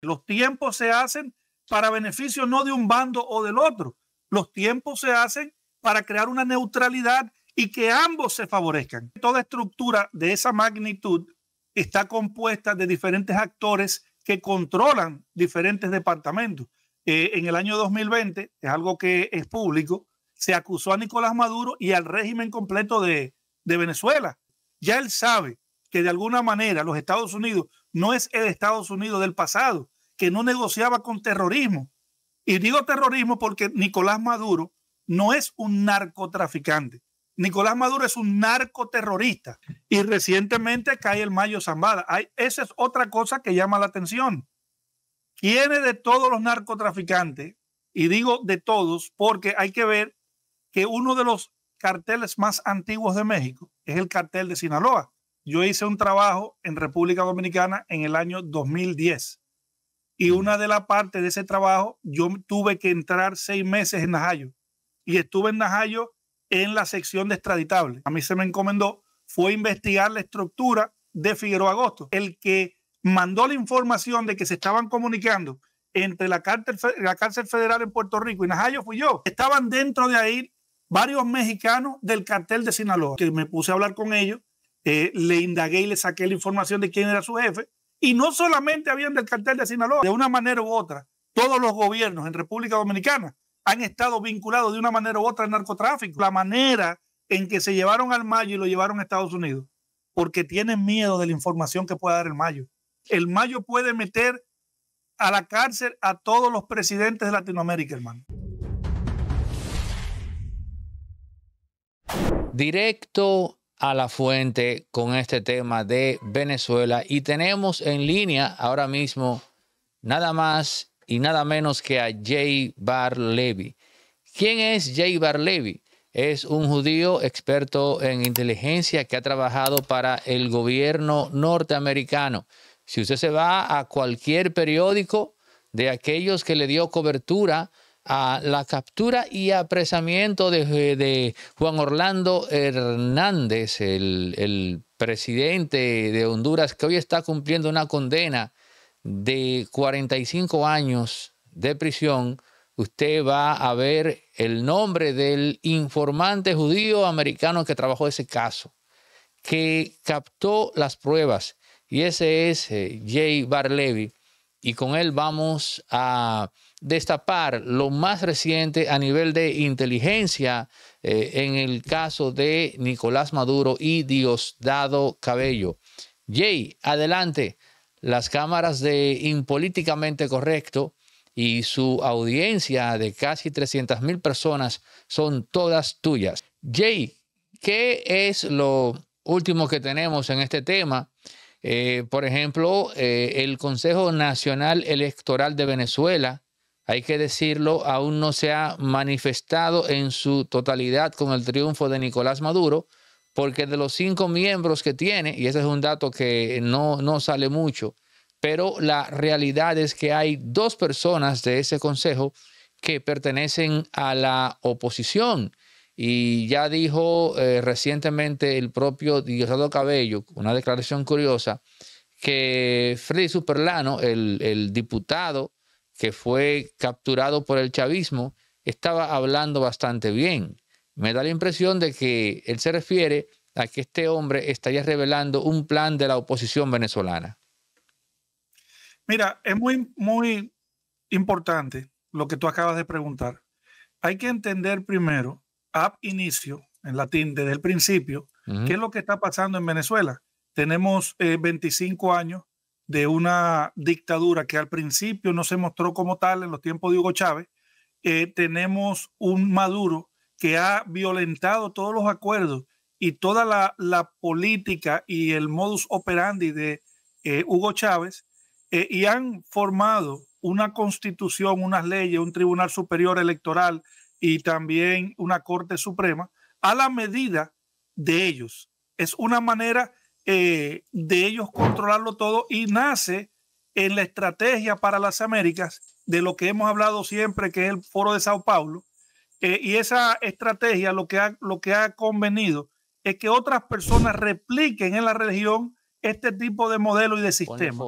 Los tiempos se hacen para beneficio no de un bando o del otro. Los tiempos se hacen para crear una neutralidad y que ambos se favorezcan. Toda estructura de esa magnitud está compuesta de diferentes actores que controlan diferentes departamentos. Eh, en el año 2020, es algo que es público, se acusó a Nicolás Maduro y al régimen completo de Venezuela. Ya él sabe que de alguna manera los Estados Unidos no es el Estados Unidos del pasado, que no negociaba con terrorismo. Y digo terrorismo porque Nicolás Maduro no es un narcotraficante. Nicolás Maduro es un narcoterrorista. Y recientemente cae el Mayo Zambada. Hay, esa es otra cosa que llama la atención. Tiene de todos los narcotraficantes? Y digo de todos porque hay que ver que uno de los carteles más antiguos de México es el cartel de Sinaloa yo hice un trabajo en República Dominicana en el año 2010 y una de las partes de ese trabajo yo tuve que entrar seis meses en Najayo y estuve en Najayo en la sección de extraditables. A mí se me encomendó fue investigar la estructura de Figueroa Agosto, el que mandó la información de que se estaban comunicando entre la cárcel, la cárcel federal en Puerto Rico y Najayo fui yo. Estaban dentro de ahí varios mexicanos del cartel de Sinaloa, que me puse a hablar con ellos eh, le indagué y le saqué la información de quién era su jefe. Y no solamente habían del cartel de Sinaloa, de una manera u otra, todos los gobiernos en República Dominicana han estado vinculados de una manera u otra al narcotráfico. La manera en que se llevaron al Mayo y lo llevaron a Estados Unidos, porque tienen miedo de la información que pueda dar el Mayo. El Mayo puede meter a la cárcel a todos los presidentes de Latinoamérica, hermano. Directo a la fuente con este tema de Venezuela y tenemos en línea ahora mismo nada más y nada menos que a Jay Bar Levy. ¿Quién es Jay Bar Levy? Es un judío experto en inteligencia que ha trabajado para el gobierno norteamericano. Si usted se va a cualquier periódico de aquellos que le dio cobertura a la captura y apresamiento de, Juan Orlando Hernández, el, el, presidente de Honduras, que hoy está cumpliendo una condena de 45 años de prisión. Usted va a ver el nombre del informante judío americano que trabajó ese caso, que captó las pruebas, y ese es eh, Jay Barlevy. Y con él vamos a destapar lo más reciente a nivel de inteligencia eh, en el caso de Nicolás Maduro y Diosdado Cabello. Jay, adelante. Las cámaras de Impolíticamente Correcto y su audiencia de casi 300 mil personas son todas tuyas. Jay, ¿qué es lo último que tenemos en este tema? Eh, por ejemplo, eh, el Consejo Nacional Electoral de Venezuela hay que decirlo, aún no se ha manifestado en su totalidad con el triunfo de Nicolás Maduro, porque de los cinco miembros que tiene, y ese es un dato que no, no sale mucho, pero la realidad es que hay dos personas de ese consejo que pertenecen a la oposición. Y ya dijo eh, recientemente el propio Diosdado Cabello, una declaración curiosa, que Freddy Superlano, el, el diputado que fue capturado por el chavismo, estaba hablando bastante bien. Me da la impresión de que él se refiere a que este hombre estaría revelando un plan de la oposición venezolana. Mira, es muy, muy importante lo que tú acabas de preguntar. Hay que entender primero, ab inicio, en latín, desde el principio, qué es lo que está pasando en Venezuela. Tenemos 25 eh, años de una dictadura que al principio no se mostró como tal en los tiempos de Hugo Chávez, eh, tenemos un Maduro que ha violentado todos los acuerdos y toda la, política y el modus operandi de eh, Hugo Chávez eh, y han formado una constitución, unas leyes, un tribunal superior electoral y también una corte suprema a la medida de ellos. Es una manera eh, de ellos controlarlo todo y nace en la estrategia para las Américas, de lo que hemos hablado siempre, que es el foro de Sao Paulo. Eh, y esa estrategia lo que, ha, lo que ha convenido es que otras personas repliquen en la región este tipo de modelo y de sistema.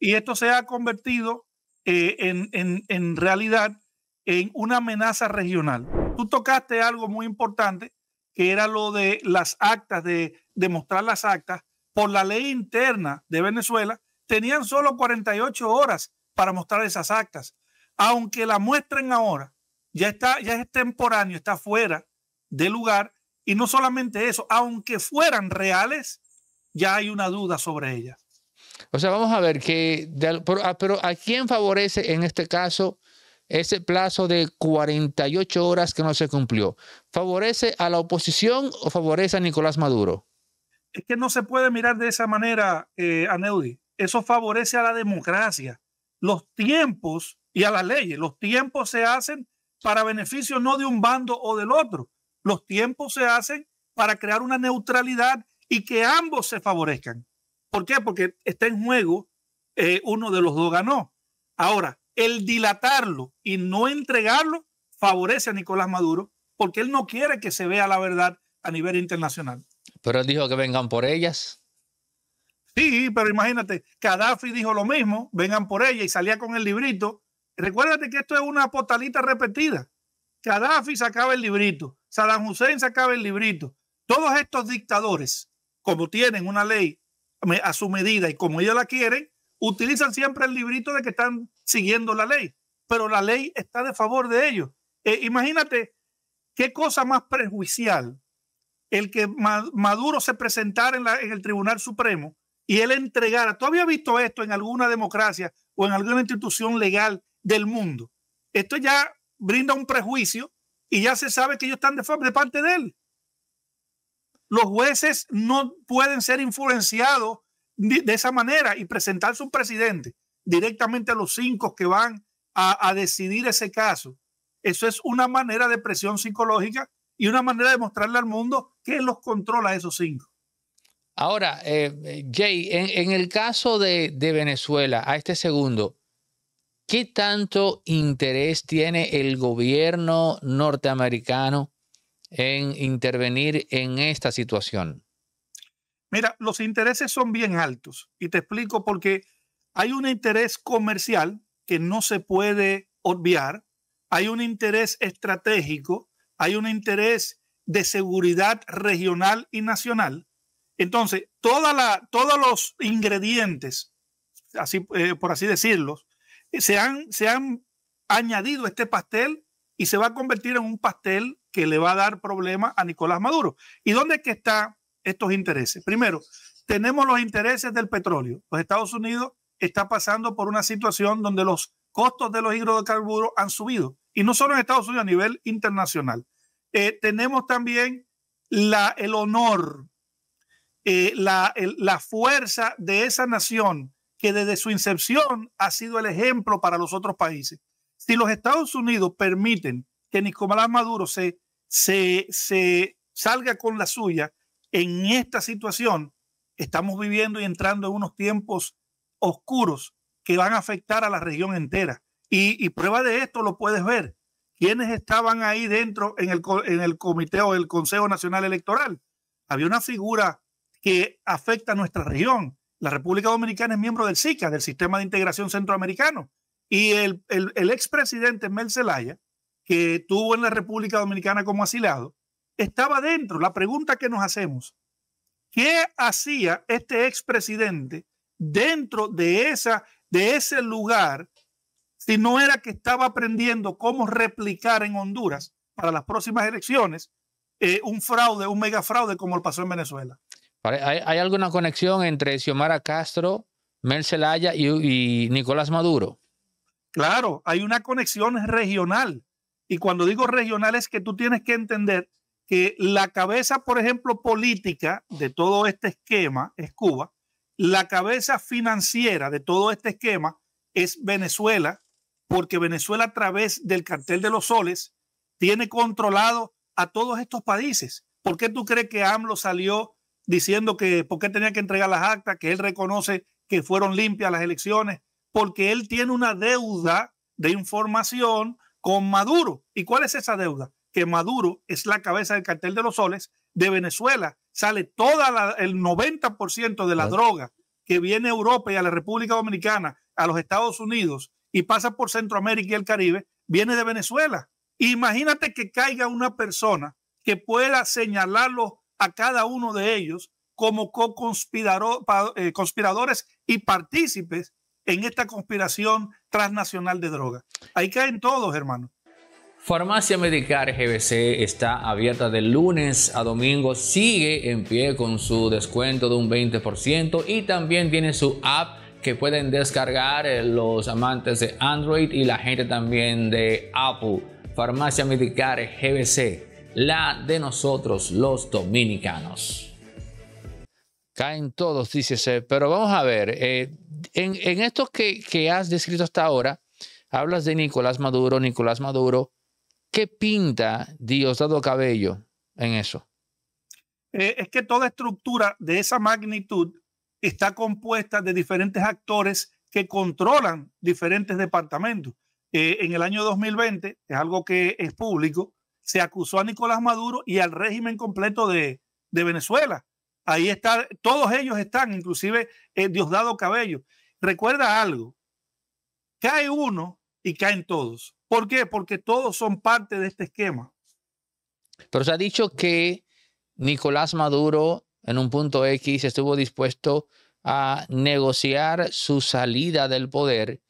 Y esto se ha convertido eh, en, en realidad en una amenaza regional. Tú tocaste algo muy importante, que era lo de las actas, de demostrar las actas, por la ley interna de Venezuela, tenían solo 48 horas para mostrar esas actas. Aunque la muestren ahora, ya está, ya es temporáneo, está fuera de lugar. Y no solamente eso, aunque fueran reales, ya hay una duda sobre ellas. O sea, vamos a ver que, a, ah, pero, ¿a quién favorece en este caso ese plazo de 48 horas que no se cumplió? ¿Favorece a la oposición o favorece a Nicolás Maduro? es que no se puede mirar de esa manera eh, a Eso favorece a la democracia. Los tiempos y a las leyes, los tiempos se hacen para beneficio no de un bando o del otro. Los tiempos se hacen para crear una neutralidad y que ambos se favorezcan. ¿Por qué? Porque está en juego, eh, uno de los dos ganó. Ahora, el dilatarlo y no entregarlo favorece a Nicolás Maduro porque él no quiere que se vea la verdad a nivel internacional. Pero él dijo que vengan por ellas. Sí, pero imagínate, Gaddafi dijo lo mismo, vengan por ellas, y salía con el librito. Recuérdate que esto es una postalita repetida. Gaddafi sacaba el librito, Saddam Hussein sacaba el librito. Todos estos dictadores, como tienen una ley a su medida y como ellos la quieren, utilizan siempre el librito de que están siguiendo la ley, pero la ley está de favor de ellos. Eh, imagínate qué cosa más prejuicial el que Maduro se presentara en, el Tribunal Supremo y él entregara, ¿tú habías visto esto en alguna democracia o en alguna institución legal del mundo? Esto ya brinda un prejuicio y ya se sabe que ellos están de, parte de él. Los jueces no pueden ser influenciados de, esa manera y presentarse un presidente directamente a los cinco que van a decidir ese caso. Eso es una manera de presión psicológica y una manera de mostrarle al mundo que los controla esos cinco. Ahora, eh, Jay, en, el caso de, de, Venezuela, a este segundo, ¿qué tanto interés tiene el gobierno norteamericano en intervenir en esta situación? Mira, los intereses son bien altos y te explico porque hay un interés comercial que no se puede obviar, hay un interés estratégico hay un interés de seguridad regional y nacional. Entonces, todos los ingredientes, así, eh, por así decirlo, se han, añadido a este pastel y se va a convertir en un pastel que le va a dar problemas a Nicolás Maduro. ¿Y dónde están estos intereses? Primero, tenemos los intereses del petróleo. Los Estados Unidos está pasando por una situación donde los costos de los hidrocarburos han subido y no solo en Estados Unidos, a nivel internacional. Eh, tenemos también el honor, eh, la, fuerza de esa nación que desde su incepción ha sido el ejemplo para los otros países. Si los Estados Unidos permiten que Nicolás Maduro se salga con la suya en esta situación, estamos viviendo y entrando en unos tiempos oscuros que van a afectar a la región entera. Y, prueba de esto lo puedes ver. ¿Quiénes estaban ahí dentro en el, comité o el Consejo Nacional Electoral? Había una figura que afecta a nuestra región. La República Dominicana es miembro del SICA, del Sistema de Integración Centroamericano. Y el, expresidente Mel Zelaya, que tuvo en la República Dominicana como asilado, estaba dentro. La pregunta que nos hacemos, ¿qué hacía este expresidente dentro de, esa, de ese lugar si no era que estaba aprendiendo cómo replicar en Honduras para las próximas elecciones eh, un fraude, un mega fraude como el pasó en Venezuela. ¿Hay, alguna conexión entre Xiomara Castro, Mel y, y Nicolás Maduro? Claro, hay una conexión regional. Y cuando digo regional es que tú tienes que entender que la cabeza, por ejemplo, política de todo este esquema es Cuba, la cabeza financiera de todo este esquema es Venezuela, porque Venezuela a través del cartel de los soles tiene controlado a todos estos países. ¿Por qué tú crees que AMLO salió diciendo que por qué tenía que entregar las actas, que él reconoce que fueron limpias las elecciones? Porque él tiene una deuda de información con Maduro. ¿Y cuál es esa deuda? Que Maduro es la cabeza del cartel de los soles de Venezuela. Sale toda el 90% de la droga que viene a Europa y a la República Dominicana, a los Estados Unidos, y pasa por Centroamérica y el Caribe, viene de Venezuela. Imagínate que caiga una persona que pueda señalarlo a cada uno de ellos como eh, conspiradores y partícipes en esta conspiración transnacional de droga. Ahí caen todos, hermano. Farmacia Medicar GBC está abierta de lunes a domingo, sigue en pie con su descuento de un 20% y también tiene su app pueden descargar eh, los amantes de Android y la gente también de Apple. Farmacia Medicar GBC, la de nosotros los dominicanos. Caen todos, dice, pero vamos a ver, eh, en, esto que, has descrito hasta ahora, hablas de Nicolás Maduro, Nicolás Maduro, ¿qué pinta Dios dado Cabello en eso? Eh, es que toda estructura de esa magnitud está compuesta de diferentes actores que controlan diferentes departamentos. Eh, en el año 2020, es algo que es público, se acusó a Nicolás Maduro y al régimen completo de, Venezuela. Ahí está, todos ellos están, inclusive eh, Diosdado Cabello. Recuerda algo, cae uno y caen todos. ¿Por qué? Porque todos son parte de este esquema. Pero se ha dicho que Nicolás Maduro en un punto X estuvo dispuesto a negociar su salida del poder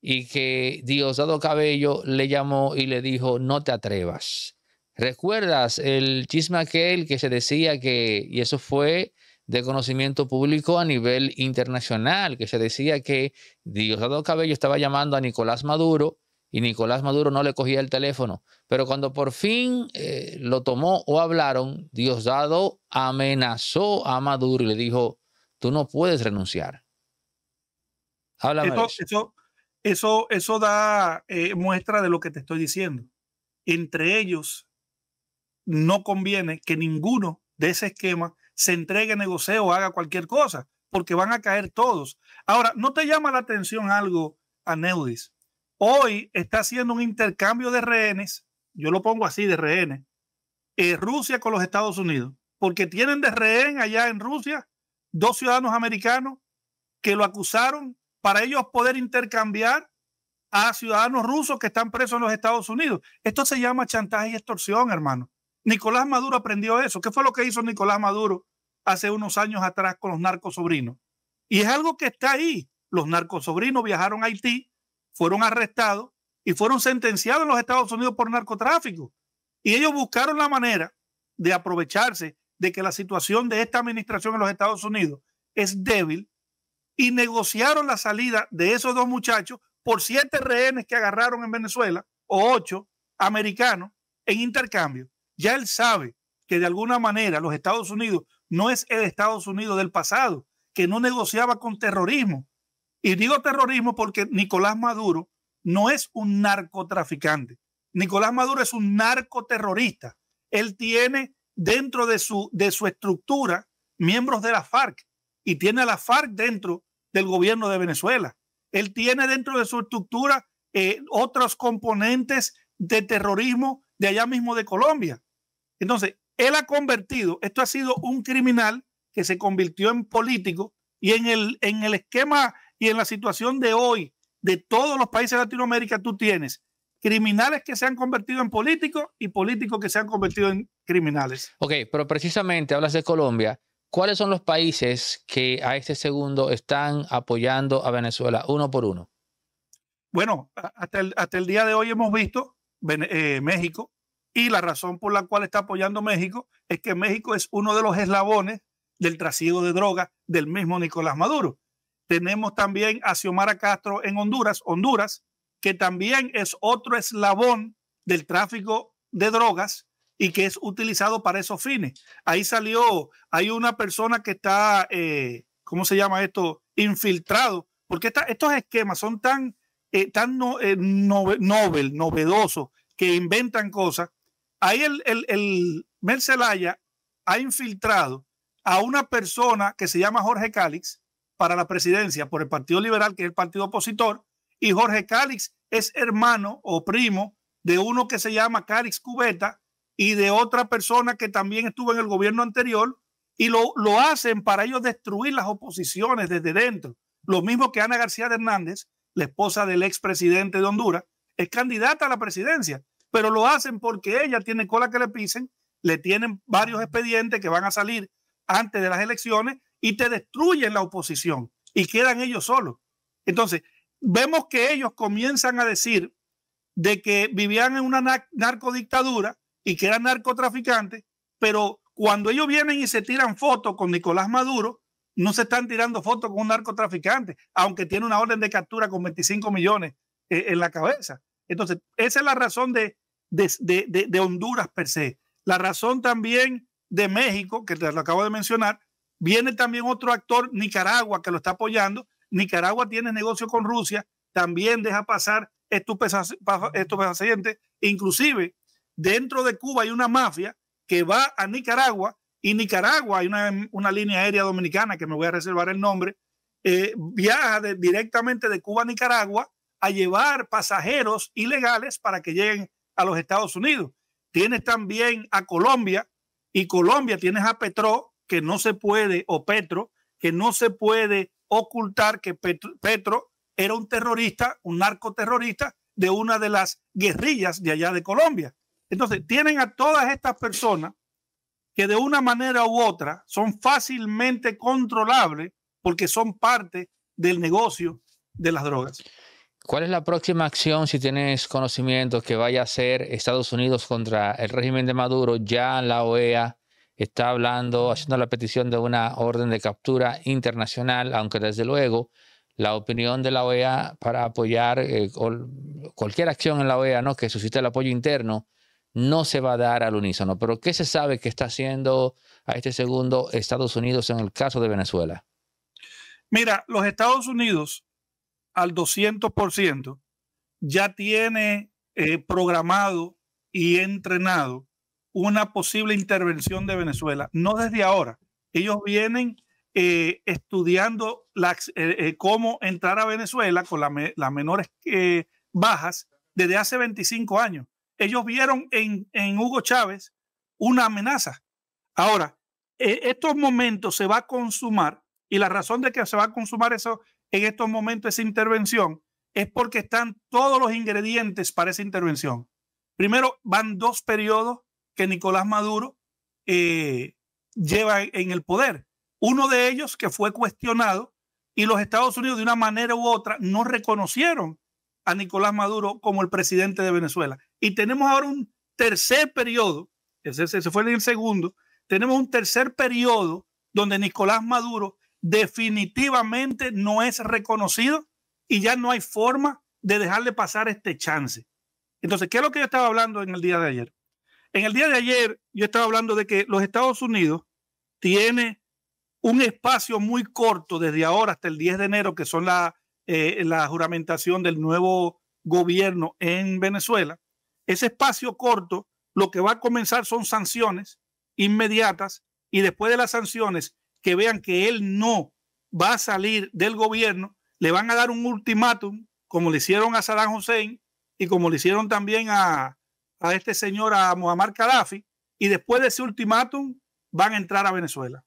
y que Diosdado Cabello le llamó y le dijo, no te atrevas. ¿Recuerdas el chisme aquel que se decía que, y eso fue de conocimiento público a nivel internacional, que se decía que Diosdado Cabello estaba llamando a Nicolás Maduro y Nicolás Maduro no le cogía el teléfono. Pero cuando por fin eh, lo tomó o hablaron, Diosdado amenazó a Maduro y le dijo, tú no puedes renunciar. Eso, eso, eso, da eh, muestra de lo que te estoy diciendo. Entre ellos, no conviene que ninguno de ese esquema se entregue, negocie o haga cualquier cosa, porque van a caer todos. Ahora, ¿no te llama la atención algo, a Aneudis? Hoy está haciendo un intercambio de rehenes, yo lo pongo así, de rehenes, Rusia con los Estados Unidos, porque tienen de rehén allá en Rusia dos ciudadanos americanos que lo acusaron para ellos poder intercambiar a ciudadanos rusos que están presos en los Estados Unidos. Esto se llama chantaje y extorsión, hermano. Nicolás Maduro aprendió eso. ¿Qué fue lo que hizo Nicolás Maduro hace unos años atrás con los narcosobrinos? Y es algo que está ahí. Los narcosobrinos viajaron a Haití fueron arrestados y fueron sentenciados en los Estados Unidos por narcotráfico. Y ellos buscaron la manera de aprovecharse de que la situación de esta administración en los Estados Unidos es débil y negociaron la salida de esos dos muchachos por siete rehenes que agarraron en Venezuela o ocho americanos en intercambio. Ya él sabe que de alguna manera los Estados Unidos no es el Estados Unidos del pasado, que no negociaba con terrorismo, y digo terrorismo porque Nicolás Maduro no es un narcotraficante. Nicolás Maduro es un narcoterrorista. Él tiene dentro de su, de su estructura miembros de la FARC y tiene a la FARC dentro del gobierno de Venezuela. Él tiene dentro de su estructura eh, otros componentes de terrorismo de allá mismo de Colombia. Entonces, él ha convertido, esto ha sido un criminal que se convirtió en político y en el, en el esquema y en la situación de hoy, de todos los países de Latinoamérica, tú tienes criminales que se han convertido en políticos y políticos que se han convertido en criminales. Ok, pero precisamente hablas de Colombia. ¿Cuáles son los países que a este segundo están apoyando a Venezuela uno por uno? Bueno, hasta el, hasta el día de hoy hemos visto eh, México y la razón por la cual está apoyando México es que México es uno de los eslabones del trasiego de droga del mismo Nicolás Maduro. Tenemos también a Xiomara Castro en Honduras, Honduras, que también es otro eslabón del tráfico de drogas y que es utilizado para esos fines. Ahí salió, hay una persona que está, eh, ¿cómo se llama esto? Infiltrado, porque estos esquemas son tan, eh, tan eh, novel, novedosos, que inventan cosas. Ahí el, el, el Mercelaya ha infiltrado a una persona que se llama Jorge Cálix, para la presidencia por el Partido Liberal, que es el partido opositor, y Jorge Cálix es hermano o primo de uno que se llama Cálix Cubeta y de otra persona que también estuvo en el gobierno anterior, y lo, hacen para ellos destruir las oposiciones desde dentro. Lo mismo que Ana García de Hernández, la esposa del expresidente de Honduras, es candidata a la presidencia, pero lo hacen porque ella tiene cola que le pisen, le tienen varios expedientes que van a salir antes de las elecciones y te destruyen la oposición y quedan ellos solos. Entonces, vemos que ellos comienzan a decir de que vivían en una narcodictadura y que eran narcotraficantes, pero cuando ellos vienen y se tiran fotos con Nicolás Maduro, no se están tirando fotos con un narcotraficante, aunque tiene una orden de captura con 25 millones eh, en la cabeza. Entonces, esa es la razón de, de, de Honduras per se. La razón también de México, que te lo acabo de mencionar, Viene también otro actor, Nicaragua, que lo está apoyando. Nicaragua tiene negocio con Rusia, también deja pasar estos estupefacientes. Inclusive, dentro de Cuba hay una mafia que va a Nicaragua y Nicaragua, hay una, una línea aérea dominicana que me voy a reservar el nombre, eh, viaja directamente de Cuba a Nicaragua a llevar pasajeros ilegales para que lleguen a los Estados Unidos. Tienes también a Colombia y Colombia tienes a Petro que no se puede, o Petro, que no se puede ocultar que Petro, era un terrorista, un narcoterrorista de una de las guerrillas de allá de Colombia. Entonces, tienen a todas estas personas que de una manera u otra son fácilmente controlables porque son parte del negocio de las drogas. ¿Cuál es la próxima acción, si tienes conocimiento, que vaya a hacer Estados Unidos contra el régimen de Maduro? Ya la OEA está hablando, haciendo la petición de una orden de captura internacional, aunque desde luego la opinión de la OEA para apoyar eh, cualquier acción en la OEA ¿no? que suscite el apoyo interno no se va a dar al unísono. Pero ¿qué se sabe que está haciendo a este segundo Estados Unidos en el caso de Venezuela? Mira, los Estados Unidos al 200% ya tiene eh, programado y entrenado una posible intervención de Venezuela, no desde ahora. Ellos vienen eh, estudiando eh, eh, cómo entrar a Venezuela con las menores bajas desde hace 25 años. Ellos vieron en, Hugo Chávez una amenaza. Ahora, estos momentos se va a consumar y la razón de que se va a consumar eso en estos momentos, esa intervención, es porque están todos los ingredientes para esa intervención. Primero, van dos periodos que Nicolás Maduro eh, lleva en el poder. Uno de ellos que fue cuestionado y los Estados Unidos de una manera u otra no reconocieron a Nicolás Maduro como el presidente de Venezuela. Y tenemos ahora un tercer periodo, ese, ese fue el segundo, tenemos un tercer periodo donde Nicolás Maduro definitivamente no es reconocido y ya no hay forma de dejarle pasar este chance. Entonces, ¿qué es lo que yo estaba hablando en el día de ayer? En el día de ayer yo estaba hablando de que los Estados Unidos tiene un espacio muy corto desde ahora hasta el 10 de enero, que son la, eh, la juramentación del nuevo gobierno en Venezuela. Ese espacio corto, lo que va a comenzar son sanciones inmediatas y después de las sanciones que vean que él no va a salir del gobierno, le van a dar un ultimátum, como le hicieron a Saddam Hussein y como le hicieron también a, a este señor, a Muammar Gaddafi, y después de ese ultimátum van a entrar a Venezuela.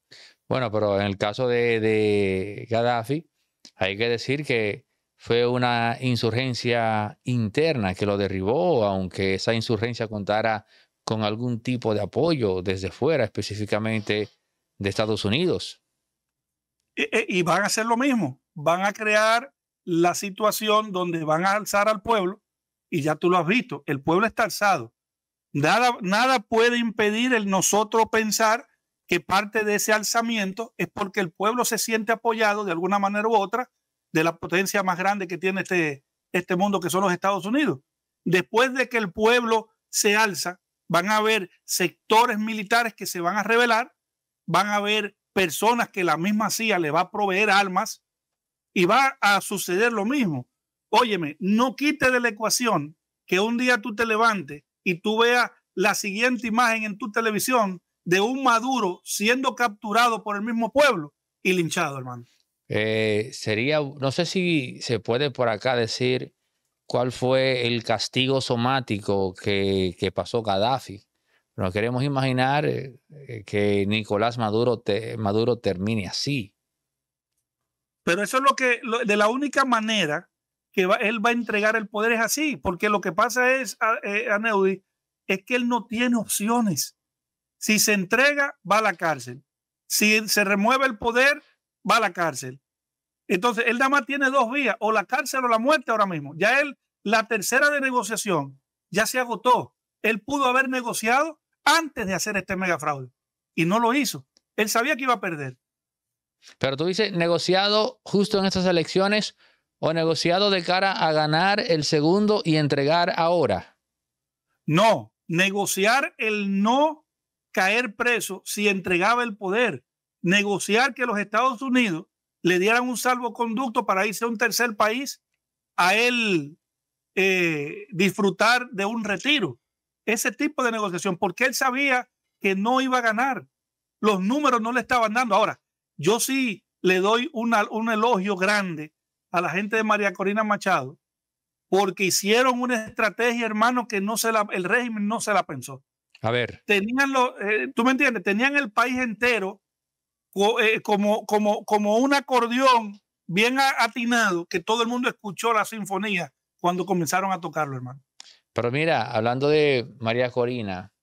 Bueno, pero en el caso de, Gaddafi, hay que decir que fue una insurgencia interna que lo derribó, aunque esa insurgencia contara con algún tipo de apoyo desde fuera, específicamente de Estados Unidos. E, e, y van a hacer lo mismo, van a crear la situación donde van a alzar al pueblo y ya tú lo has visto, el pueblo está alzado. Nada, nada puede impedir el nosotros pensar que parte de ese alzamiento es porque el pueblo se siente apoyado de alguna manera u otra de la potencia más grande que tiene este, este mundo, que son los Estados Unidos. Después de que el pueblo se alza, van a haber sectores militares que se van a rebelar, van a haber personas que la misma CIA le va a proveer armas y va a suceder lo mismo. Óyeme, no quite de la ecuación que un día tú te levantes y tú veas la siguiente imagen en tu televisión de un Maduro siendo capturado por el mismo pueblo y linchado, hermano. Eh, sería, no sé si se puede por acá decir cuál fue el castigo somático que, pasó Gaddafi. No queremos imaginar eh, eh, que Nicolás Maduro, Maduro termine así. Pero eso es lo que, de la única manera que él va a entregar el poder es así, porque lo que pasa es, a, eh, es que él no tiene opciones. Si se entrega, va a la cárcel. Si se remueve el poder, va a la cárcel. Entonces, él nada más tiene dos vías, o la cárcel o la muerte ahora mismo. Ya él, la tercera de negociación, ya se agotó. Él pudo haber negociado antes de hacer este mega fraude y no lo hizo. Él sabía que iba a perder. Pero tú dices, negociado justo en estas elecciones, o negociado de cara a ganar el segundo y entregar ahora? No, negociar el no caer preso si entregaba el poder, negociar que los Estados Unidos le dieran un salvoconducto para irse a un tercer país, a él eh, disfrutar de un retiro. Ese tipo de negociación, porque él sabía que no iba a ganar. Los números no le estaban dando. Ahora, yo sí le doy un elogio grande a la gente de María Corina Machado porque hicieron una estrategia, hermano, que no se la, el régimen no se la pensó. A ver. Tenían eh, tú me entiendes, tenían el país entero eh, como, como, como un acordeón bien atinado que todo el mundo escuchó la sinfonía cuando comenzaron a tocarlo, hermano. Pero mira, hablando de María Corina,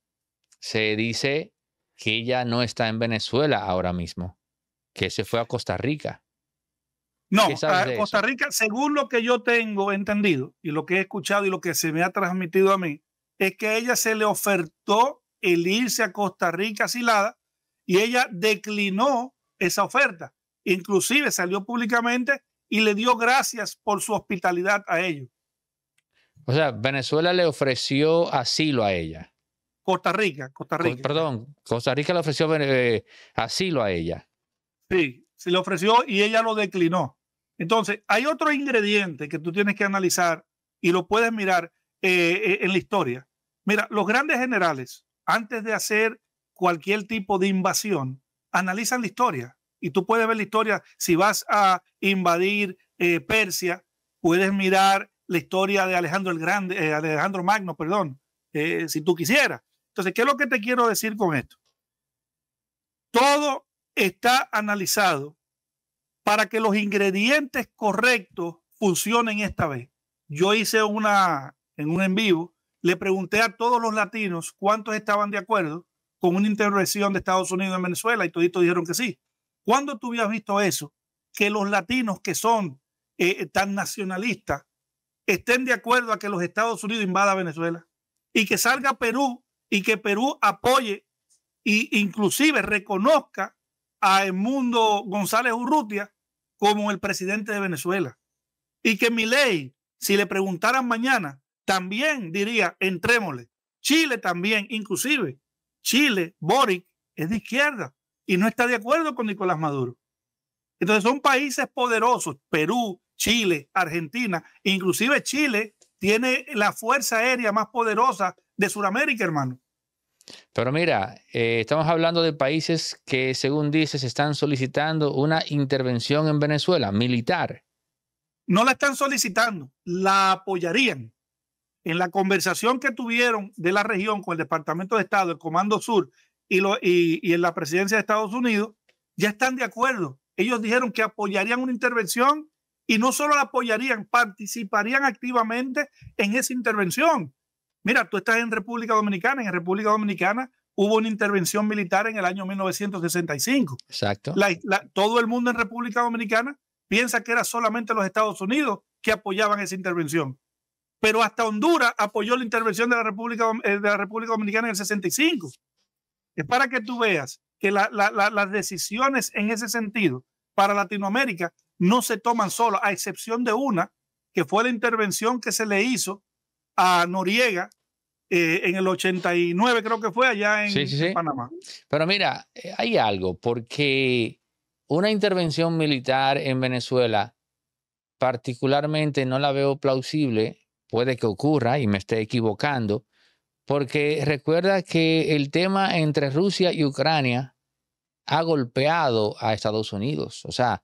se dice que ella no está en Venezuela ahora mismo, que se fue a Costa Rica. No, ah, Costa Rica, según lo que yo tengo entendido y lo que he escuchado y lo que se me ha transmitido a mí, es que ella se le ofertó el irse a Costa Rica asilada y ella declinó esa oferta. Inclusive salió públicamente y le dio gracias por su hospitalidad a ellos. O sea, Venezuela le ofreció asilo a ella. Costa Rica, Costa Rica. Perdón, Costa Rica le ofreció eh, asilo a ella. Sí, se le ofreció y ella lo declinó. Entonces, hay otro ingrediente que tú tienes que analizar y lo puedes mirar eh, eh, en la historia. Mira, los grandes generales, antes de hacer cualquier tipo de invasión, analizan la historia. Y tú puedes ver la historia, si vas a invadir eh, Persia, puedes mirar la historia de Alejandro el Grande, Alejandro Magno, perdón, si tú quisieras. Entonces, ¿qué es lo que te quiero decir con esto? Todo está analizado para que los ingredientes correctos funcionen esta vez. Yo hice una en un en vivo, le pregunté a todos los latinos cuántos estaban de acuerdo con una intervención de Estados Unidos en Venezuela y todos dijeron que sí. ¿Cuándo tú habías visto eso? Que los latinos que son eh, eh, tan nacionalistas estén de acuerdo a que los Estados Unidos invada Venezuela y que salga Perú y que Perú apoye e inclusive reconozca a mundo González Urrutia como el presidente de Venezuela. Y que mi ley, si le preguntaran mañana, también diría, entrémosle. Chile también, inclusive. Chile, Boric, es de izquierda y no está de acuerdo con Nicolás Maduro. Entonces son países poderosos, Perú, Chile, Argentina, inclusive Chile tiene la fuerza aérea más poderosa de Sudamérica, hermano. Pero mira, eh, estamos hablando de países que, según dices, están solicitando una intervención en Venezuela militar. No la están solicitando, la apoyarían. En la conversación que tuvieron de la región con el Departamento de Estado, el Comando Sur y, y en la presidencia de Estados Unidos, ya están de acuerdo. Ellos dijeron que apoyarían una intervención y no solo la apoyarían, participarían activamente en esa intervención. Mira, tú estás en República Dominicana, en República Dominicana hubo una intervención militar en el año 1965. Exacto. todo el mundo en República Dominicana piensa que era solamente los Estados Unidos que apoyaban esa intervención. Pero hasta Honduras apoyó la intervención de la República, eh, de la República Dominicana en el 65. Es para que tú veas que las decisiones en ese sentido para Latinoamérica no se toman solo, a excepción de una, que fue la intervención que se le hizo a Noriega eh, en el 89 creo que fue allá en, Panamá. Pero mira, eh, hay algo, porque una intervención militar en Venezuela particularmente no la veo plausible, puede que ocurra y me esté equivocando, porque recuerda que el tema entre Rusia y Ucrania ha golpeado a Estados Unidos. O sea,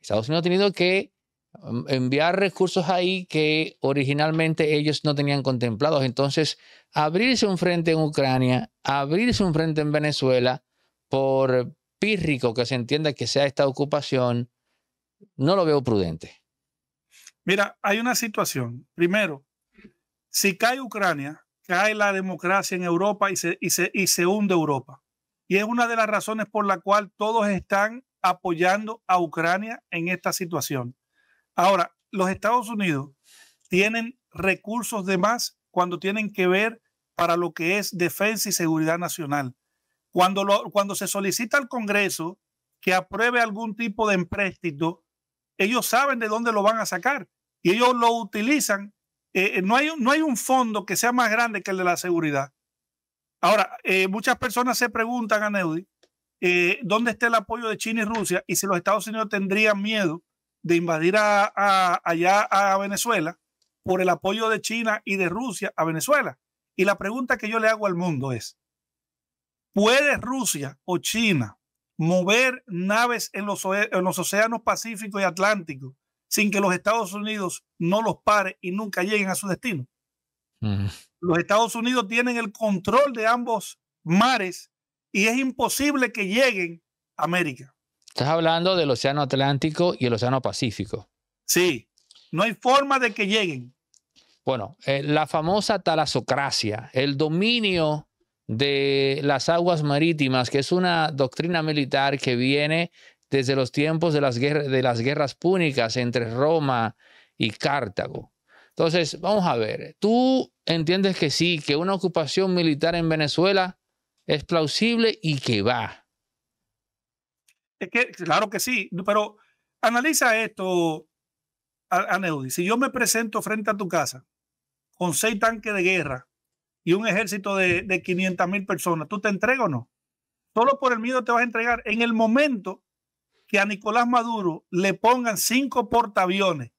Estados Unidos ha tenido que Um, enviar recursos ahí que originalmente ellos no tenían contemplados. Entonces, abrirse un frente en Ucrania, abrirse un frente en Venezuela, por pírrico que se entienda que sea esta ocupación, no lo veo prudente. Mira, hay una situación. Primero, si cae Ucrania, cae la democracia en Europa y se, y se, y se hunde Europa. Y es una de las razones por la cual todos están apoyando a Ucrania en esta situación. Ahora, los Estados Unidos tienen recursos de más cuando tienen que ver para lo que es defensa y seguridad nacional. Cuando, cuando se solicita al Congreso que apruebe algún tipo de empréstito, ellos saben de dónde lo van a sacar y ellos lo utilizan. Eh, eh, no, hay, no hay un fondo que sea más grande que el de la seguridad. Ahora, eh, muchas personas se preguntan a Neudi dónde está el apoyo de China y Rusia y si los Estados Unidos tendrían miedo de invadir allá a Venezuela por el apoyo de China y de Rusia a Venezuela. Y la pregunta que yo le hago al mundo es, ¿puede Rusia o China mover naves en los, océanos Pacífico y Atlántico sin que los Estados Unidos no los pare y nunca lleguen a su destino? Mm. Los Estados Unidos tienen el control de ambos mares y es imposible que lleguen a América. Estás hablando del Océano Atlántico y el Océano Pacífico. Sí, no hay forma de que lleguen. Bueno, eh, la famosa talasocracia, el dominio de las aguas marítimas, que es una doctrina militar que viene desde los tiempos de las, guerras, de las guerras púnicas entre Roma y Cartago. Entonces, vamos a ver, ¿tú entiendes que sí, que una ocupación militar en Venezuela es plausible y que va? que, claro que sí, pero analiza esto, Aneudi. Si yo me presento frente a tu casa con seis tanques de guerra y un ejército de, 500 mil personas, ¿tú te entregas o no? Solo por el miedo te vas a entregar. En el momento que a Nicolás Maduro le pongan cinco portaaviones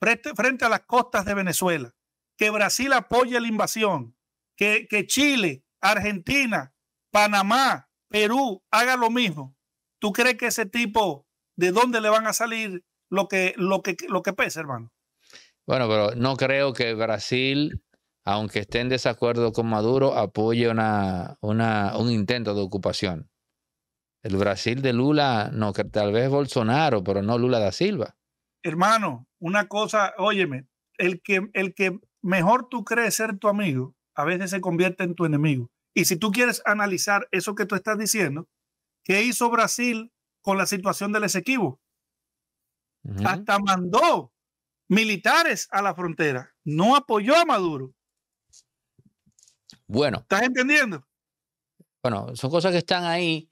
frente, a las costas de Venezuela, que Brasil apoye la invasión, que, Chile, Argentina, Panamá, Perú haga lo mismo, ¿Tú crees que ese tipo, de dónde le van a salir lo que, lo que, lo que pesa, hermano? Bueno, pero no creo que Brasil, aunque esté en desacuerdo con Maduro, apoye una, un intento de ocupación. El Brasil de Lula, no, tal vez Bolsonaro, pero no Lula da Silva. Hermano, una cosa, óyeme, el que, el que mejor tú crees ser tu amigo, a veces se convierte en tu enemigo. Y si tú quieres analizar eso que tú estás diciendo, ¿Qué hizo Brasil con la situación del Esequibo? Hasta mandó militares a la frontera. No apoyó a Maduro. Bueno. ¿Estás entendiendo? Bueno, son cosas que están ahí,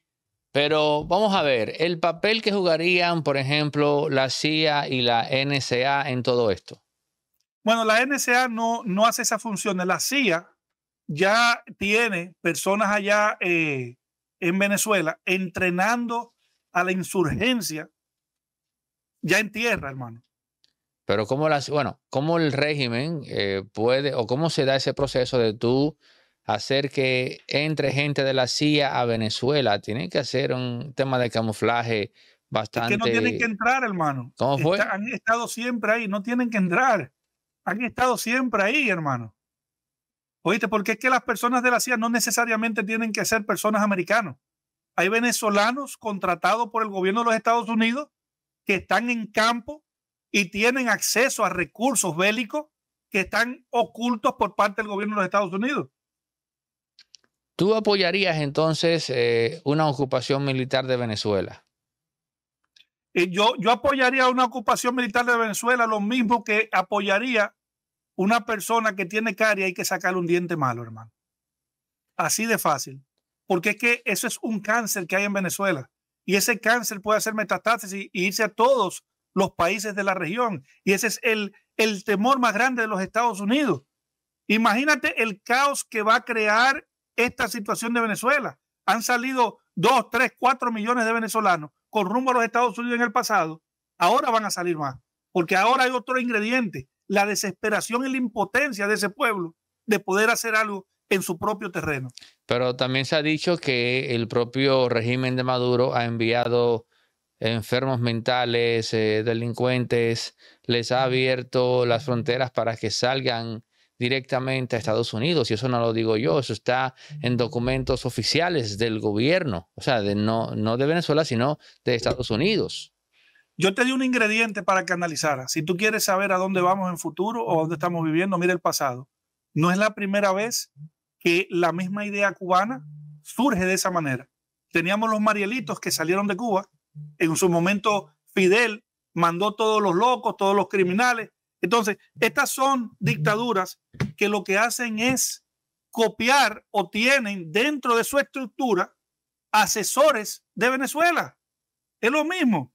pero vamos a ver, el papel que jugarían, por ejemplo, la CIA y la NSA en todo esto. Bueno, la NSA no, no hace esas funciones. La CIA ya tiene personas allá eh, en Venezuela entrenando a la insurgencia ya en tierra, hermano. Pero cómo las, bueno, cómo el régimen eh, puede o cómo se da ese proceso de tú hacer que entre gente de la CIA a Venezuela. Tienen que hacer un tema de camuflaje bastante. Es que no tienen que entrar, hermano. ¿Cómo fue? han estado siempre ahí, no tienen que entrar. Han estado siempre ahí, hermano. Oíste, porque es que las personas de la CIA no necesariamente tienen que ser personas americanas. Hay venezolanos contratados por el gobierno de los Estados Unidos que están en campo y tienen acceso a recursos bélicos que están ocultos por parte del gobierno de los Estados Unidos. ¿Tú apoyarías entonces eh, una ocupación militar de Venezuela? Eh, yo, yo apoyaría una ocupación militar de Venezuela, lo mismo que apoyaría una persona que tiene caries hay que sacarle un diente malo, hermano. Así de fácil. Porque es que eso es un cáncer que hay en Venezuela. Y ese cáncer puede hacer metastasis e irse a todos los países de la región. Y ese es el, el temor más grande de los Estados Unidos. Imagínate el caos que va a crear esta situación de Venezuela. Han salido dos, tres, cuatro millones de venezolanos con rumbo a los Estados Unidos en el pasado. Ahora van a salir más, porque ahora hay otro ingrediente la desesperación y la impotencia de ese pueblo de poder hacer algo en su propio terreno. Pero también se ha dicho que el propio régimen de Maduro ha enviado enfermos mentales, eh, delincuentes, les ha abierto las fronteras para que salgan directamente a Estados Unidos. Y eso no lo digo yo, eso está en documentos oficiales del gobierno, o sea, de, no, no de Venezuela, sino de Estados Unidos. Yo te di un ingrediente para que analizara. Si tú quieres saber a dónde vamos en futuro o dónde estamos viviendo, mira el pasado. No es la primera vez que la misma idea cubana surge de esa manera. Teníamos los marielitos que salieron de Cuba. En su momento, Fidel mandó todos los locos, todos los criminales. Entonces, estas son dictaduras que lo que hacen es copiar o tienen dentro de su estructura asesores de Venezuela. Es lo mismo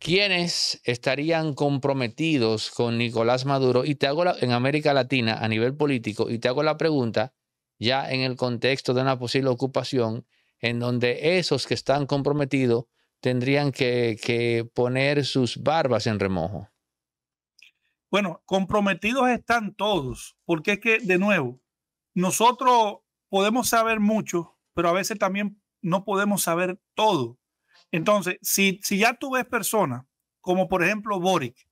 quienes estarían comprometidos con Nicolás Maduro y te hago en América Latina a nivel político y te hago la pregunta ya en el contexto de una posible ocupación en donde esos que están comprometidos tendrían que, que poner sus barbas en remojo. Bueno, comprometidos están todos, porque es que, de nuevo, nosotros podemos saber mucho, pero a veces también no podemos saber todo. Entonces, si, ya tú ves personas como por ejemplo Boric,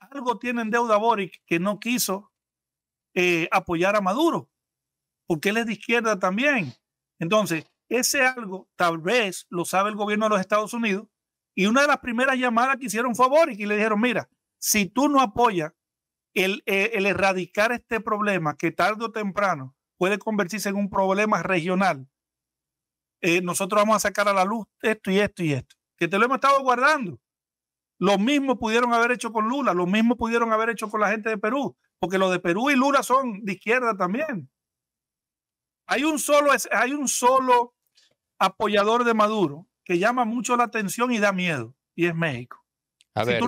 algo tienen deuda Boric que no quiso eh, apoyar a Maduro, porque él es de izquierda también. Entonces, ese algo tal vez lo sabe el gobierno de los Estados Unidos. Y una de las primeras llamadas que hicieron fue a Boric y le dijeron, mira, si tú no apoyas el eh, erradicar este problema que tarde o temprano puede convertirse en un problema regional, eh, nosotros vamos a sacar a la luz esto y esto y esto, que te lo hemos estado guardando. Lo mismo pudieron haber hecho con Lula, lo mismo pudieron haber hecho con la gente de Perú, porque lo de Perú y Lula son de izquierda también. Hay un solo, hay un solo apoyador de Maduro que llama mucho la atención y da miedo, y es México. A ver, tú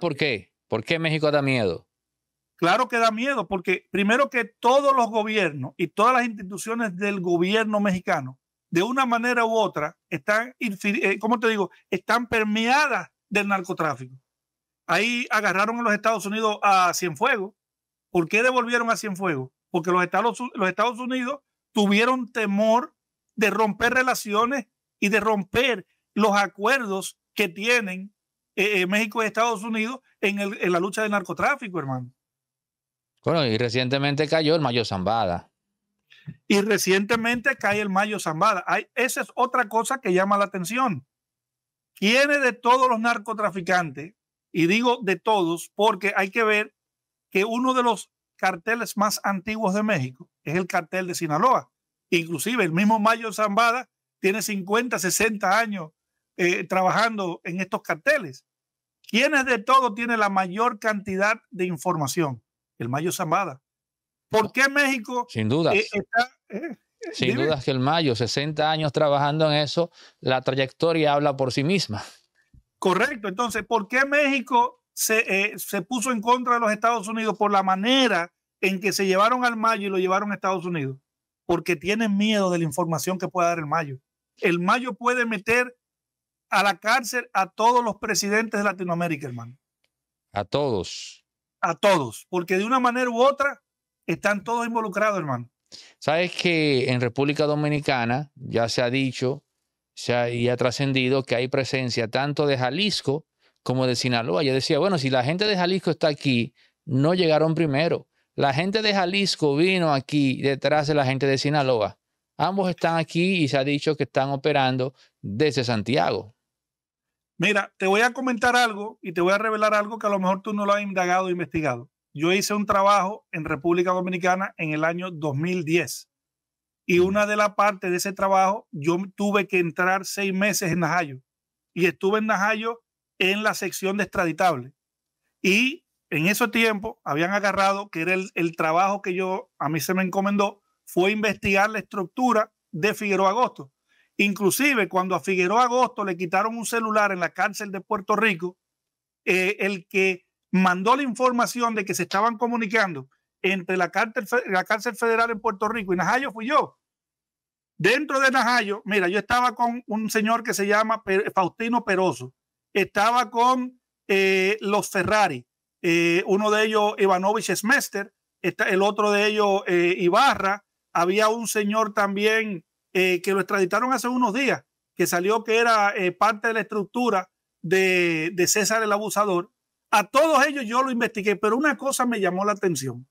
por qué. ¿Por qué México da miedo? Claro que da miedo, porque primero que todos los gobiernos y todas las instituciones del gobierno mexicano de una manera u otra, están, eh, ¿cómo te digo?, están permeadas del narcotráfico. Ahí agarraron a los Estados Unidos a Cienfuegos. ¿Por qué devolvieron a Cienfuegos? Porque los Estados, Unidos tuvieron temor de romper relaciones y de romper los acuerdos que tienen eh, eh, México y Estados Unidos en, en la lucha del narcotráfico, hermano. Bueno, y recientemente cayó el Mayo Zambada. Y recientemente cae el Mayo Zambada. Hay, esa es otra cosa que llama la atención. ¿Quiénes de todos los narcotraficantes, y digo de todos, porque hay que ver que uno de los carteles más antiguos de México es el cartel de Sinaloa. Inclusive el mismo Mayo Zambada tiene 50, 60 años eh, trabajando en estos carteles. ¿Quiénes de todos tiene la mayor cantidad de información? El Mayo Zambada. ¿Por qué México? Sin duda. Eh, eh, eh, Sin duda que el Mayo, 60 años trabajando en eso, la trayectoria habla por sí misma. Correcto. Entonces, ¿por qué México se, se puso en contra de los Estados Unidos por la manera en que se llevaron al Mayo y lo llevaron a Estados Unidos? Porque tienen miedo de la información que pueda dar el Mayo. El Mayo puede meter a la cárcel a todos los presidentes de Latinoamérica, hermano. A todos. A todos, porque de una manera u otra están todos involucrados, hermano. Sabes que en República Dominicana ya se ha dicho se ha, y ha trascendido que hay presencia tanto de Jalisco como de Sinaloa. Yo decía, bueno, si la gente de Jalisco está aquí, no llegaron primero. La gente de Jalisco vino aquí detrás de la gente de Sinaloa. Ambos están aquí y se ha dicho que están operando desde Santiago. Mira, te voy a comentar algo y te voy a revelar algo que a lo mejor tú no lo has indagado o investigado yo hice un trabajo en República Dominicana en el año 2010. Y una de las partes de ese trabajo, yo tuve que entrar seis meses en Najayo. Y estuve en Najayo en la sección de extraditable. Y en ese tiempo habían agarrado, que era el, trabajo que yo, a mí se me encomendó, fue investigar la estructura de Figueroa Agosto. Inclusive cuando a Figueroa Agosto le quitaron un celular en la cárcel de Puerto Rico, eh, el que mandó la información de que se estaban comunicando entre la cárcel, la cárcel federal en Puerto Rico y Najayo fui yo. Dentro de Najayo, mira, yo estaba con un señor que se llama Faustino Peroso, estaba con eh, los Ferrari, eh, uno de ellos Ivanovich Smester, el otro de ellos eh, Ibarra, había un señor también que lo extraditaron hace unos días, que salió que era parte de la estructura de, de César el Abusador, a todos ellos yo lo investigué, pero una cosa me llamó la atención.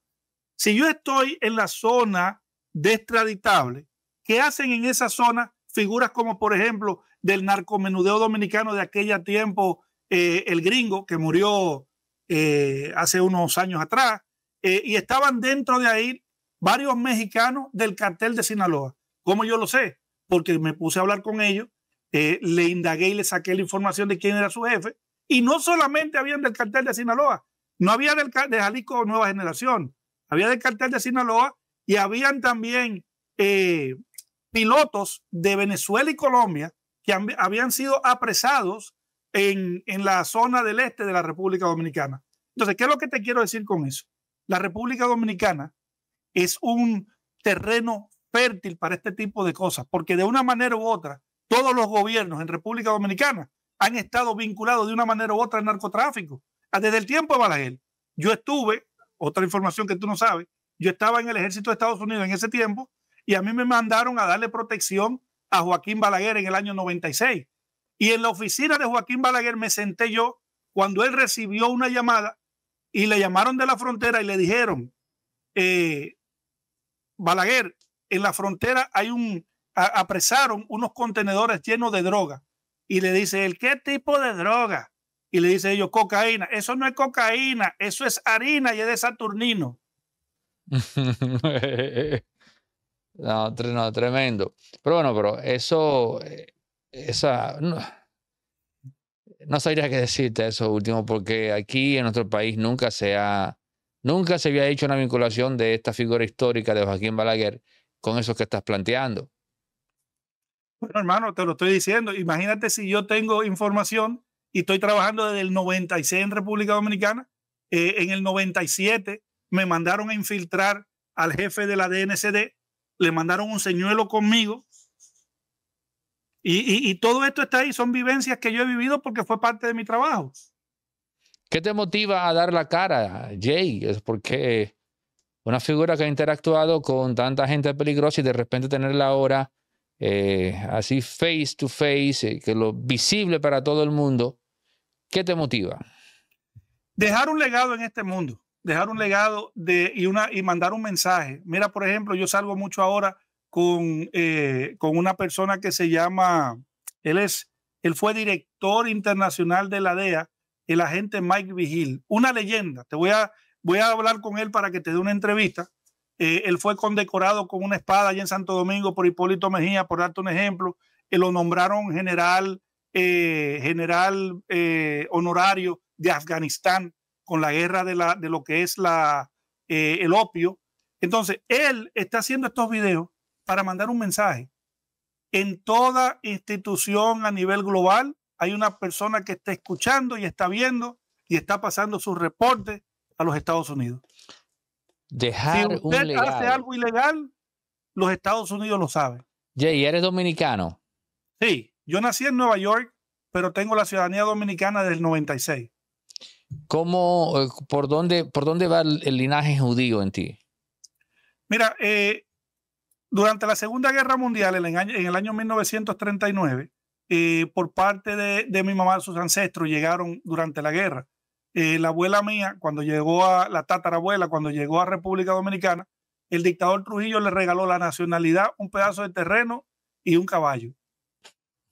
Si yo estoy en la zona extraditable, ¿qué hacen en esa zona figuras como, por ejemplo, del narcomenudeo dominicano de aquella tiempo, eh, el gringo que murió eh, hace unos años atrás? Eh, y estaban dentro de ahí varios mexicanos del cartel de Sinaloa. ¿Cómo yo lo sé? Porque me puse a hablar con ellos, le indagué y le saqué la información de quién era su jefe y no solamente habían del cartel de Sinaloa, no había del de Jalisco Nueva Generación, había del cartel de Sinaloa y habían también eh, pilotos de Venezuela y Colombia que habían sido apresados en, en la zona del este de la República Dominicana. Entonces, ¿qué es lo que te quiero decir con eso? La República Dominicana es un terreno fértil para este tipo de cosas, porque de una manera u otra, todos los gobiernos en República Dominicana han estado vinculados de una manera u otra al narcotráfico, ah, desde el tiempo de Balaguer. Yo estuve, otra información que tú no sabes, yo estaba en el ejército de Estados Unidos en ese tiempo y a mí me mandaron a darle protección a Joaquín Balaguer en el año 96. Y en la oficina de Joaquín Balaguer me senté yo cuando él recibió una llamada y le llamaron de la frontera y le dijeron, eh, Balaguer, en la frontera hay un, apresaron unos contenedores llenos de drogas. Y le dice ¿el ¿qué tipo de droga? Y le dice ellos, cocaína. Eso no es cocaína, eso es harina y es de Saturnino. no, tremendo. Pero bueno, pero eso, eh, esa, no, sabría qué decirte eso último, porque aquí en nuestro país nunca se ha, nunca se había hecho una vinculación de esta figura histórica de Joaquín Balaguer con eso que estás planteando. Bueno, hermano, te lo estoy diciendo. Imagínate si yo tengo información y estoy trabajando desde el 96 en República Dominicana. Eh, en el 97 me mandaron a infiltrar al jefe de la DNCD, le mandaron un señuelo conmigo. Y, y, todo esto está ahí, son vivencias que yo he vivido porque fue parte de mi trabajo. ¿Qué te motiva a dar la cara, Jay? Es porque una figura que ha interactuado con tanta gente peligrosa y de repente tenerla ahora eh, así face to face, eh, que lo visible para todo el mundo, ¿qué te motiva? Dejar un legado en este mundo, dejar un legado de, y, una, y mandar un mensaje. Mira, por ejemplo, yo salgo mucho ahora con, eh, con una persona que se llama, él es, él fue director internacional de la DEA, el agente Mike Vigil, una leyenda. Te voy a, voy a hablar con él para que te dé una entrevista eh, él fue condecorado con una espada allá en Santo Domingo por Hipólito Mejía, por darte un ejemplo. lo nombraron general, eh, general eh, honorario de Afganistán con la guerra de, la, de lo que es la, el opio. Entonces, él está haciendo estos videos para mandar un mensaje. En toda institución a nivel global hay una persona que está escuchando y está viendo y está pasando su reporte a los Estados Unidos. Dejar si usted hace algo ilegal, los Estados Unidos lo saben. Jay, ¿eres dominicano? Sí, yo nací en Nueva York, pero tengo la ciudadanía dominicana del 96. ¿Cómo, eh, por dónde, por dónde va el, linaje judío en ti? Mira, eh, durante la Segunda Guerra Mundial, en el año, 1939, eh, por parte de, mi mamá, sus ancestros llegaron durante la guerra. Eh, la abuela mía, cuando llegó a la tatarabuela, cuando llegó a República Dominicana, el dictador Trujillo le regaló la nacionalidad, un pedazo de terreno y un caballo.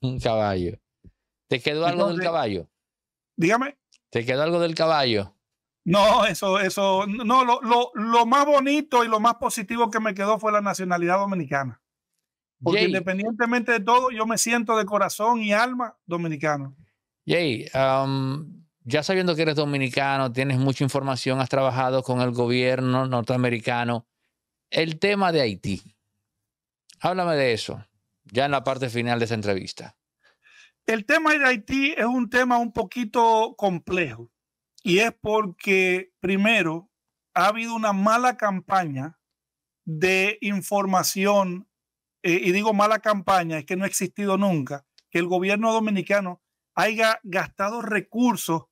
Un caballo. ¿Te quedó algo del caballo? Dígame. ¿Te quedó algo del caballo? No, eso, eso, no, lo, más bonito y lo más positivo que me quedó fue la nacionalidad dominicana. Porque independientemente de todo, yo me siento de corazón y alma dominicano. Jay, um, ya sabiendo que eres dominicano, tienes mucha información, has trabajado con el gobierno norteamericano, el tema de Haití. Háblame de eso, ya en la parte final de esta entrevista. El tema de Haití es un tema un poquito complejo y es porque, primero, ha habido una mala campaña de información, eh, y digo mala campaña, es que no ha existido nunca, que el gobierno dominicano haya gastado recursos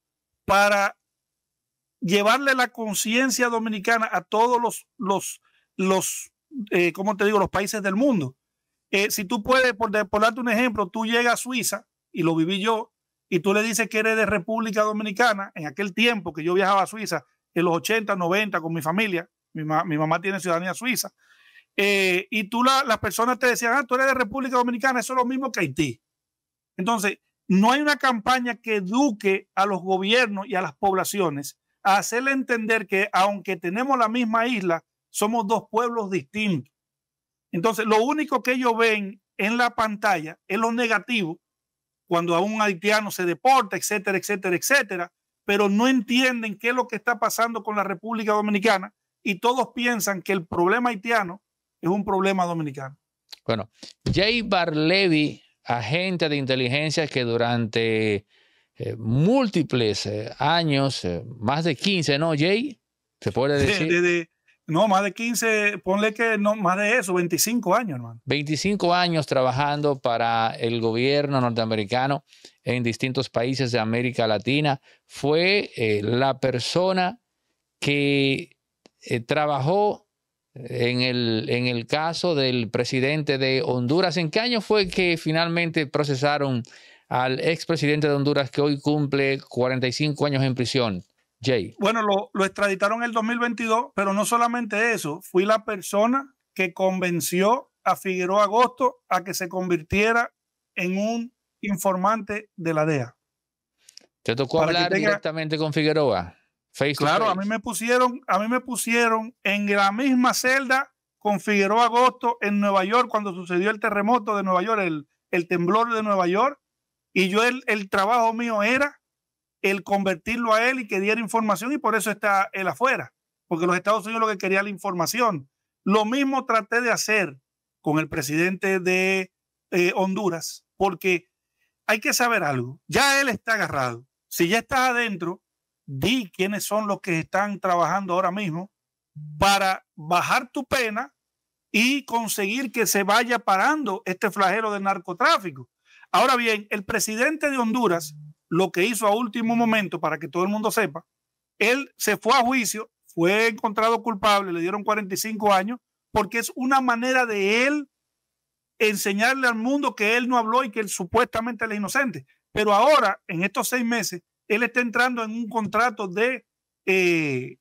para llevarle la conciencia dominicana a todos los, los, eh, ¿cómo te digo?, los países del mundo. Eh, si tú puedes, por, darte un ejemplo, tú llegas a Suiza, y lo viví yo, y tú le dices que eres de República Dominicana, en aquel tiempo que yo viajaba a Suiza, en los 80, 90, con mi familia, mi, mamá tiene ciudadanía suiza, eh, y tú las personas te decían, ah, tú eres de República Dominicana, eso es lo mismo que Haití. Entonces, no hay una campaña que eduque a los gobiernos y a las poblaciones a hacerle entender que aunque tenemos la misma isla, somos dos pueblos distintos. Entonces, lo único que ellos ven en la pantalla es lo negativo, cuando a un haitiano se deporta, etcétera, etcétera, etcétera, pero no entienden qué es lo que está pasando con la República Dominicana y todos piensan que el problema haitiano es un problema dominicano. Bueno, Jay Barlevi agente de inteligencia que durante eh, múltiples eh, años, eh, más de 15, ¿no, Jay? ¿Se puede decir? no, más de 15, ponle que no, más de eso, 25 años, hermano. 25 años trabajando para el gobierno norteamericano en distintos países de América Latina. Fue la persona que trabajó en el, caso del presidente de Honduras. ¿En qué año fue que finalmente procesaron al expresidente de Honduras que hoy cumple 45 años en prisión? Jay. Bueno, lo, extraditaron en el 2022, pero no solamente eso, fui la persona que convenció a Figueroa Agosto a que se convirtiera en un informante de la DEA. ¿Te tocó hablar directamente con Figueroa? claro, a mí me pusieron, a mí me pusieron en la misma celda con Figueroa Agosto en Nueva York cuando sucedió el terremoto de Nueva York, el, el temblor de Nueva York. Y yo el, trabajo mío era el convertirlo a él y que diera información y por eso está él afuera, porque los Estados Unidos lo que quería la información. Lo mismo traté de hacer con el presidente de eh, Honduras, porque hay que saber algo, ya él está agarrado. Si ya está adentro, di quiénes son los que están trabajando ahora mismo para bajar tu pena y conseguir que se vaya parando este flagelo del narcotráfico. Ahora bien, el presidente de Honduras, lo que hizo a último momento, para que todo el mundo sepa, él se fue a juicio, fue encontrado culpable, le dieron 45 años, porque es una manera de él enseñarle al mundo que él no habló y que él supuestamente era inocente. Pero ahora, en estos seis meses, él está entrando en un contrato de eh,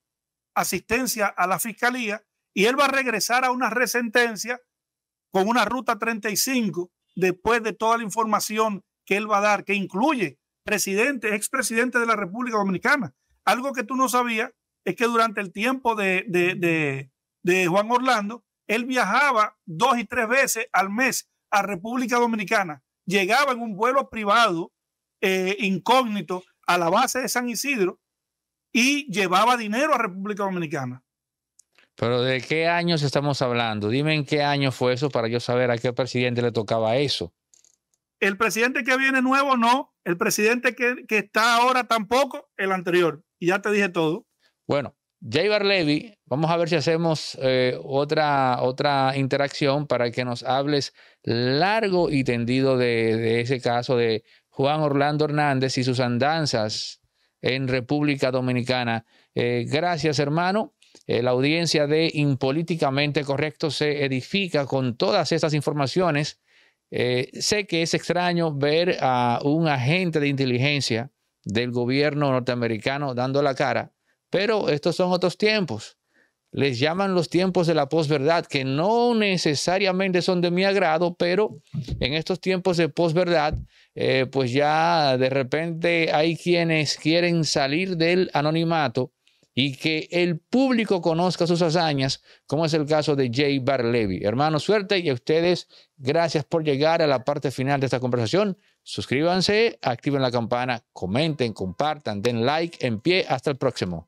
asistencia a la fiscalía y él va a regresar a una resentencia con una ruta 35 después de toda la información que él va a dar, que incluye presidente, expresidente de la República Dominicana. Algo que tú no sabías es que durante el tiempo de, Juan Orlando, él viajaba dos y tres veces al mes a República Dominicana, llegaba en un vuelo privado eh, incógnito a la base de San Isidro y llevaba dinero a República Dominicana. Pero ¿de qué años estamos hablando? Dime en qué año fue eso para yo saber a qué presidente le tocaba eso. El presidente que viene nuevo no, el presidente que, está ahora tampoco, el anterior. Y ya te dije todo. Bueno, Javier Levy, vamos a ver si hacemos eh, otra, otra interacción para que nos hables largo y tendido de ese caso de Juan Orlando Hernández y sus andanzas en República Dominicana. Eh, gracias, hermano. Eh, la audiencia de Impolíticamente Correcto se edifica con todas estas informaciones. Eh, sé que es extraño ver a un agente de inteligencia del gobierno norteamericano dando la cara, pero estos son otros tiempos les llaman los tiempos de la posverdad, que no necesariamente son de mi agrado, pero en estos tiempos de posverdad, eh, pues ya de repente hay quienes quieren salir del anonimato y que el público conozca sus hazañas, como es el caso de Jay Levy. Hermano suerte y a ustedes, gracias por llegar a la parte final de esta conversación. Suscríbanse, activen la campana, comenten, compartan, den like en pie. Hasta el próximo.